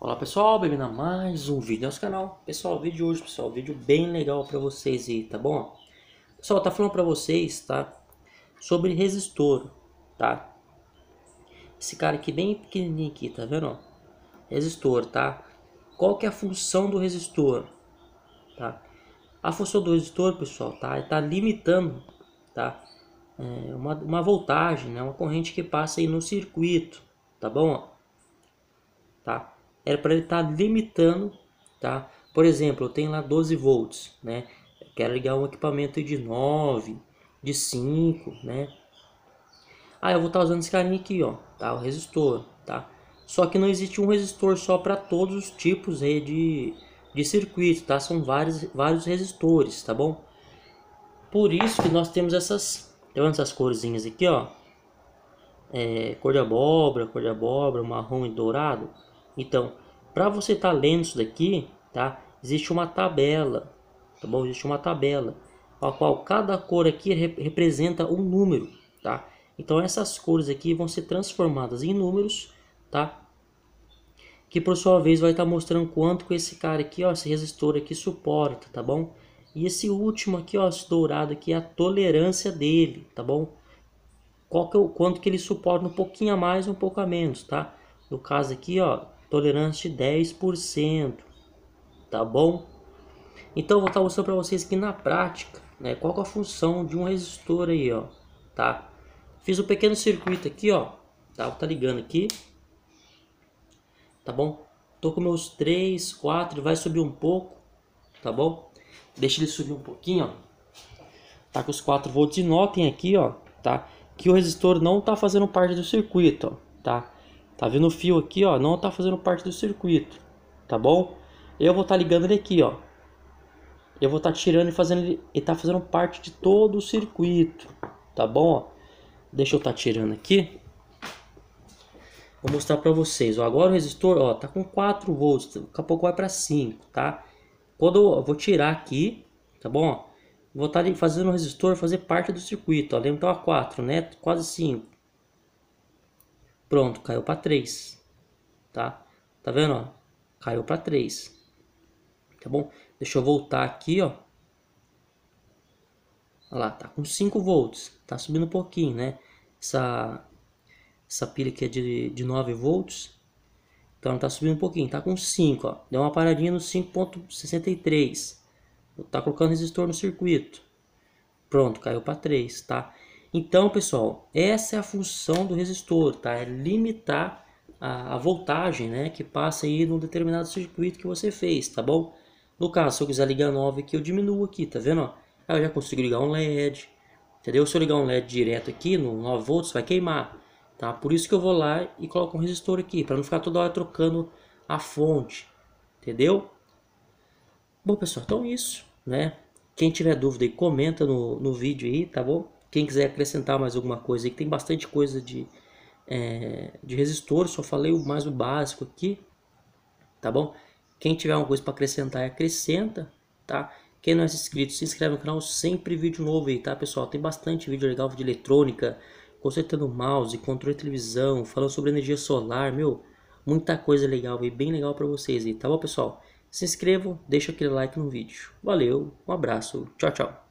Olá pessoal, bem-vindo a mais um vídeo do nosso canal. Pessoal, vídeo de hoje, pessoal, é vídeo bem legal para vocês aí, tá bom? Pessoal, tá falando para vocês, tá? Sobre resistor, tá? Esse cara aqui bem pequenininho aqui, tá vendo? Resistor, tá? Qual que é a função do resistor, tá? A função do resistor, pessoal, tá? Ele é tá limitando, tá? É uma, uma voltagem, né? Uma corrente que passa aí no circuito, tá bom? Tá? era para ele estar tá limitando, tá? Por exemplo, eu tenho lá 12 volts, né? Eu quero ligar um equipamento de 9, de 5, né? Ah, eu vou estar tá usando esse carinha aqui, ó, tá? O resistor, tá? Só que não existe um resistor só para todos os tipos aí de, de circuito, tá? São vários, vários resistores, tá bom? Por isso que nós temos essas, tá vendo essas corzinhas aqui, ó? É, cor de abóbora, cor de abóbora, marrom e dourado então, para você estar tá lendo isso daqui, tá? Existe uma tabela, tá bom? Existe uma tabela, a qual cada cor aqui rep representa um número, tá? Então essas cores aqui vão ser transformadas em números, tá? Que por sua vez vai estar tá mostrando quanto que esse cara aqui, ó, esse resistor aqui suporta, tá bom? E esse último aqui, ó, esse dourado aqui é a tolerância dele, tá bom? Qual que é o quanto que ele suporta um pouquinho a mais, um pouco a menos, tá? No caso aqui, ó, tolerância de 10%, tá bom? Então eu vou estar mostrando para vocês que na prática, né, qual é a função de um resistor aí, ó, tá? Fiz um pequeno circuito aqui, ó, tá? Vou estar tá ligando aqui, tá bom? Tô com meus 3, 4, vai subir um pouco, tá bom? Deixa ele subir um pouquinho, ó. Tá com os 4 volts e notem aqui, ó, tá? Que o resistor não tá fazendo parte do circuito, ó, tá? Tá vendo o fio aqui, ó? Não tá fazendo parte do circuito, tá bom? Eu vou estar tá ligando ele aqui, ó. Eu vou estar tá tirando e fazendo ele, ele tá fazendo parte de todo o circuito, tá bom? Deixa eu estar tá tirando aqui. Vou mostrar para vocês. Ó, agora o resistor, ó, tá com 4 volts, daqui a pouco vai para 5, tá? Quando eu, eu, vou tirar aqui, tá bom? Vou estar tá fazendo o resistor fazer parte do circuito, ó. Lembra que então, tá 4, né? Quase 5. Pronto, caiu para 3. Tá? Tá vendo, ó? Caiu para 3. Tá bom? Deixa eu voltar aqui, ó. Olha lá, tá com 5 volts. Tá subindo um pouquinho, né? Essa, essa pilha aqui é de, de 9 volts. Então tá subindo um pouquinho, tá com 5, ó. Deu uma paradinha no 5.63. Tá colocando resistor no circuito. Pronto, caiu para 3, tá? Então, pessoal, essa é a função do resistor, tá? É limitar a, a voltagem, né, que passa aí num determinado circuito que você fez, tá bom? No caso, se eu quiser ligar 9 aqui, eu diminuo aqui, tá vendo? Ó? Aí ah, eu já consigo ligar um LED, entendeu? Se eu ligar um LED direto aqui, no 9 volts, vai queimar, tá? Por isso que eu vou lá e coloco um resistor aqui, para não ficar toda hora trocando a fonte, entendeu? Bom, pessoal, então é isso, né? Quem tiver dúvida aí, comenta no, no vídeo aí, tá bom? Quem quiser acrescentar mais alguma coisa aí, que tem bastante coisa de, é, de resistor, só falei mais o básico aqui, tá bom? Quem tiver alguma coisa para acrescentar, acrescenta, tá? Quem não é inscrito, se inscreve no canal, sempre vídeo novo aí, tá pessoal? Tem bastante vídeo legal de eletrônica, consertando mouse, controle de televisão, falando sobre energia solar, meu, muita coisa legal aí, bem legal para vocês aí, tá bom pessoal? Se inscrevam, deixa aquele like no vídeo. Valeu, um abraço, tchau, tchau.